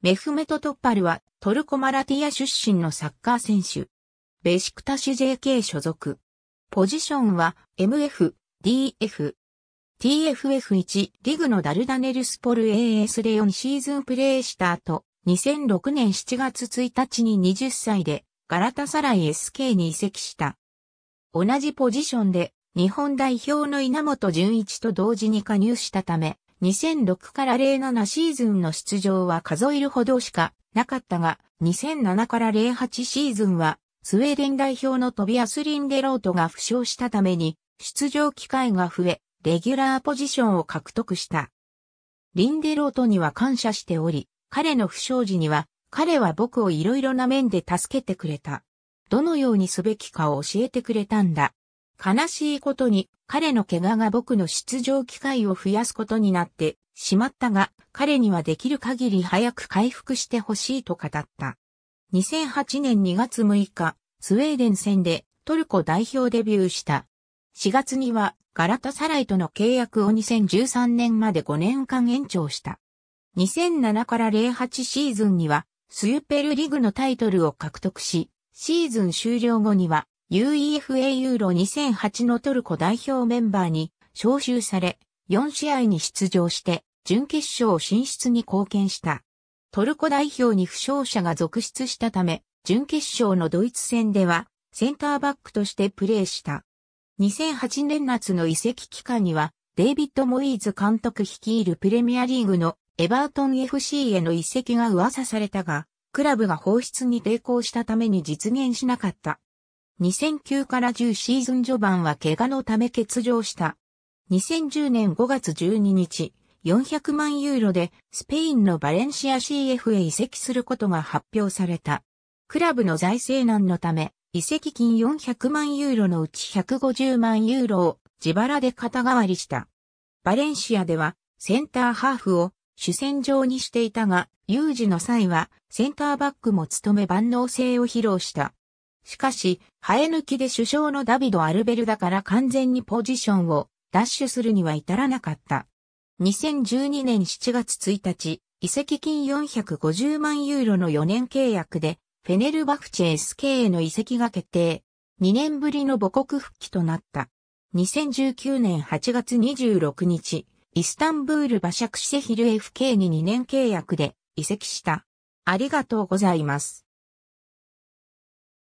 メフメト・トッパルはトルコ・マラティア出身のサッカー選手。ベシクタシ JK 所属。ポジションは MF、DF。TFF1 リグのダルダネルスポル AS で4シーズンプレーした後、2006年7月1日に20歳でガラタサライ SK に移籍した。同じポジションで日本代表の稲本淳一と同時に加入したため、2006から07シーズンの出場は数えるほどしかなかったが、2007から08シーズンは、スウェーデン代表のトビアス・リンデロートが負傷したために、出場機会が増え、レギュラーポジションを獲得した。リンデロートには感謝しており、彼の負傷時には、彼は僕をいろいろな面で助けてくれた。どのようにすべきかを教えてくれたんだ。悲しいことに彼の怪我が僕の出場機会を増やすことになってしまったが、彼にはできる限り早く回復してほしいと語った。2008年2月6日、スウェーデン戦でトルコ代表デビューした。4月にはガラタサライとの契約を2013年まで5年間延長した。2007から08シーズンにはスユペルリグのタイトルを獲得し、シーズン終了後には UEFA ユーロ2008のトルコ代表メンバーに招集され、4試合に出場して、準決勝進出に貢献した。トルコ代表に負傷者が続出したため、準決勝のドイツ戦では、センターバックとしてプレーした。2008年夏の移籍期間には、デイビッド・モイーズ監督率いるプレミアリーグのエバートン FC への移籍が噂されたが、クラブが放出に抵抗したために実現しなかった。2009から10シーズン序盤は怪我のため欠場した。2010年5月12日、400万ユーロでスペインのバレンシア CF へ移籍することが発表された。クラブの財政難のため、移籍金400万ユーロのうち150万ユーロを自腹で肩代わりした。バレンシアではセンターハーフを主戦場にしていたが、有事の際はセンターバックも務め万能性を披露した。しかし、生え抜きで首相のダビド・アルベルダから完全にポジションを奪取するには至らなかった。2012年7月1日、移籍金450万ユーロの4年契約で、フェネルバフチェ SK への移籍が決定。2年ぶりの母国復帰となった。2019年8月26日、イスタンブール馬ャクシセヒル FK に2年契約で移籍した。ありがとうございます。